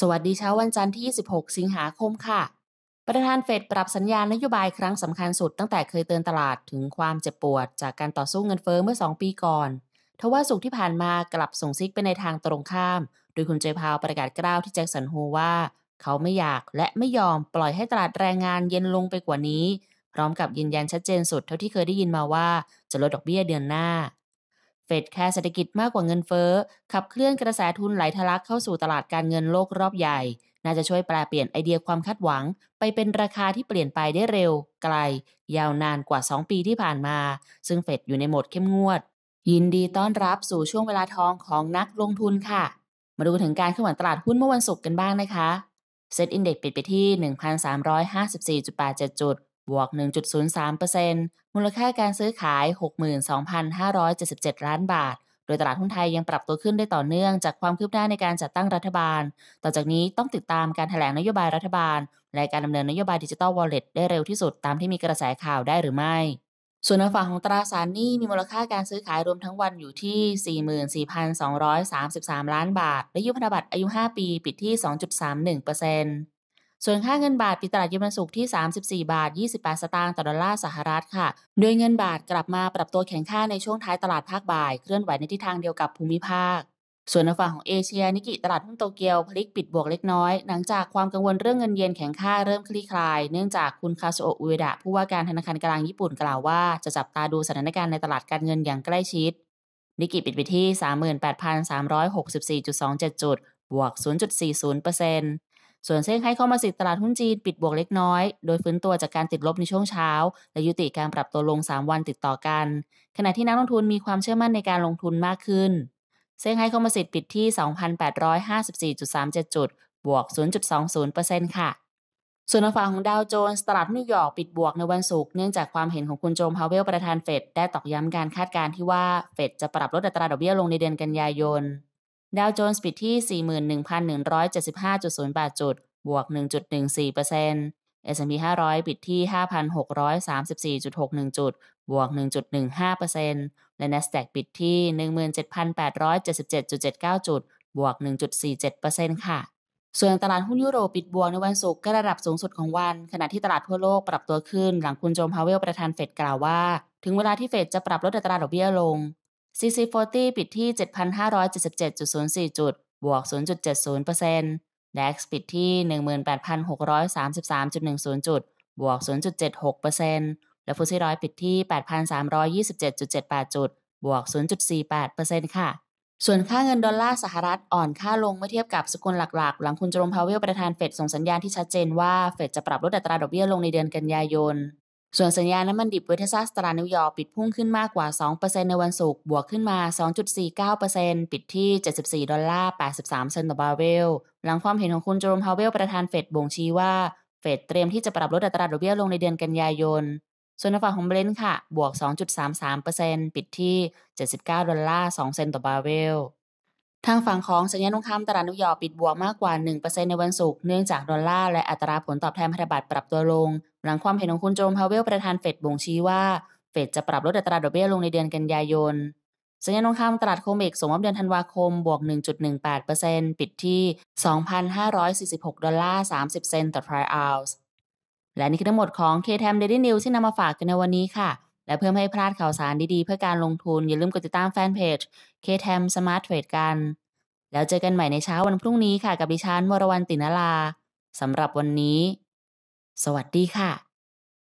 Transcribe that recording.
สวัสดีเช้าวันจันทร์ที่ 26 สิงหาคมค่ะ ประธานเฟดปรับสัญญาณนโยบายครั้งสำคัญสุดตั้งแต่เคยเตือนตลาดถึงความเจ็บปวดจากการต่อสู้เงินเฟอ้อเมื่อ 2 ปีก่อน ทว่าสุขที่ผ่านมากลับส่งซิกไปในทางตรงข้าม โดยคุณเจพาวประกาศกล้าวที่แจ็คสันโฮว่า เขาไม่อยากและไม่ยอมปล่อยให้ตลาดแรงงานเย็นลงไปกว่านี้ พร้อมกับยืนยันชัดเจนสุด เท่าที่เคยได้ยินมาว่า จะลดดอกเบี้ยเดือนหน้าเฟดแค่เศรษฐกิจมากกว่าเงินเฟ้อ ขับเคลื่อนกระแสทุนไหลทะลักเข้าสู่ตลาดการเงินโลกรอบใหญ่ น่าจะช่วยแปลเปลี่ยนไอเดียความคาดหวัง ไปเป็นราคาที่เปลี่ยนไปได้เร็ว ไกล ยาวนานกว่า 2 ปีที่ผ่านมา ซึ่งเฟดอยู่ในโหมดเข้มงวด ยินดีต้อนรับสู่ช่วงเวลาทองของนักลงทุนค่ะ มาดูถึงการเคลื่อนไหวตลาดหุ้นเมื่อวันศุกร์กันบ้างนะคะเซ็ตอินเด็กซ์ปิดไปที่1,354.87จุดบวก 1.03%มูลค่าการซื้อขาย 62,577 ล้านบาท โดยตลาดหุ้นไทยยังปรับตัวขึ้นได้ต่อเนื่องจากความคืบหน้าในการจัดตั้งรัฐบาล ต่อจากนี้ต้องติดตามการถแถลงนโยบายรัฐบาล และการดำเนินนโยบายดิจิทัลวอลเล็ตได้เร็วที่สุด ตามที่มีกระแสข่าวได้หรือไม่ ส่วนฝั่งของตราสารหนี้ มีมูลค่าการซื้อขายรวมทั้งวันอยู่ที่ 44,233 ล้านบาทและยุพันธบัตรอายุ 5 ปี ปิดที่2.31%เปอร์เซ็นต์ส่วนค่าเงินบาทปิดตลาดเย็นวันศุกร์ที่ 34 บาท 28 สตางค์ต่อดอลลาร์สหรัฐค่ะ โดยเงินบาทกลับมาปรับตัวแข็งค่าในช่วงท้ายตลาดภาคบ่ายเคลื่อนไหวในทิศทางเดียวกับภูมิภาค ส่วนในฝั่งของเอเชียนิกิตลาดหุ้นโตเกียวพลิกปิดบวกเล็กน้อย หลังจากความกังวลเรื่องเงินเยนแข็งค่าเริ่มคลี่คลาย เนื่องจากคุณคาโซอุเอดะผู้ว่าการธนาคารกลางญี่ปุ่นกล่าวว่าจะจับตาดูสถานการณ์ในตลาดการเงินอย่างใกล้ชิด นิกิปิดไปที่38,364.27จุดบวก0.40%เปอร์เซ็นต์ส่วนเซ้งให้เข้ามาสิตลาดหุ้นจีนปิดบวกเล็กน้อย โดย ฟื้นตัวจากการติดลบในช่วงเช้า และยุติการปรับตัวลง 3 วันติดต่อกัน ขณะที่นักลงทุนมีความเชื่อมั่นในการลงทุนมากขึ้น เซ้งให้เข้ามาสิปิดที่ 2,854.37 จุด บวก 0.20%ค่ะ ส่วนฝั่งของดาวโจนส์ตลาดนิวยอร์กปิดบวกในวันศุกร์ เนื่องจากความเห็นของคุณโจมพาวเวลประธานเฟดได้ตอกย้ำการคาดการณ์ที่ว่าเฟดจะปรับลดอัตราดอกเบี้ยลงในเดือนกันยายนดาวโจนส์ปิดที่ 41,175.08จุด บวก1.14% S&P 500 ปิดที่ 5,634.61จุดบวก1.15%และ NASDAQ ปิดที่ 17,877.79จุด บวก1.47%ค่ะ ส่วนตลาดหุ้นยุโรปปิดบวกในวันศุกร์ก็ระดับสูงสุดของวันขณะที่ตลาดทั่วโลกปรับตัวขึ้นหลังคุณโจมพาเวลประธานเฟดกล่าวว่า ถึงเวลาที่เฟดจะปรับลดอัตราดอกเบี้ยลง CC40 ปิดที่ 7,577.04 จุด บวก 0.70% DAX ปิดที่ 18,633.10 จุด บวก 0.76%และฟุตซีร้อยปิดที่ 8,327.78 จุด บวก 0.48%ค่ะ ส่วนค่าเงินดอลลาร์สหรัฐอ่อนค่าลงเมื่อเทียบกับสกุลหลักๆ หลังคุณจรมพาวเวลประธานเฟดส่งสัญญาณที่ชัดเจนว่าเฟดจะปรับลดอัตราดอกเบี้ยลงในเดือนกันยายนส่วนสัญญาณน้ำมันดิบเวทซัสตลาดนิวยอร์กปิดพุ่งขึ้นมากกว่า 2%ในวันศุกร์บวกขึ้นมา 2.49%ปิดที่74ดอลลาร์83เซนต์ต่อบาร์เรลหลังความเห็นของคุณโจมพาวเวลประธานเฟดบ่งชี้ว่าเฟดเตรียมที่จะปรับลดอัตราดอกเบี้ยลงในเดือนกันยายน ส่วนฝั่งของเบรนท์ค่ะ บวก 2.33%ปิดที่79ดอลลาร์2เซนต์ต่อบาร์เรลทางฝั่งของสัญญาณทองคำตลาดนิวยอร์กปิดบวกมากกว่า 1%ในวันศุกร์เนื่องจากดอลลาร์และอัตราผลตอบแทนพันธบัตรปรับตัวลงหลังความเห็นของคุณโจมพาวเวลประธานเฟดบ่งชี้ว่า เฟดจะปรับลดอัตราดอกเบี้ยลงในเดือนกันยายน สัญญาณทองคำตลาดโคเมกส่งมอบเดือนธันวาคมบวก 1.18%ปิดที่ 2,546 ดอลลาร์ 30 เซนต์ต่อทริอัลส์ และนี่คือทั้งหมดของ k t a m Daily News ที่นำมาฝากกันในวันนี้ค่ะ และเพื่อไม่ให้พลาดข่าวสารดีๆ เพื่อการลงทุนอย่าลืมกดติดตามแฟนเพจ k t a m Smart Trade กัน แล้วเจอกันใหม่ในเช้าวันพรุ่งนี้ค่ะกับดิฉันมรวรรณตินลาสำหรับวันนี้สวัสดีค่ะ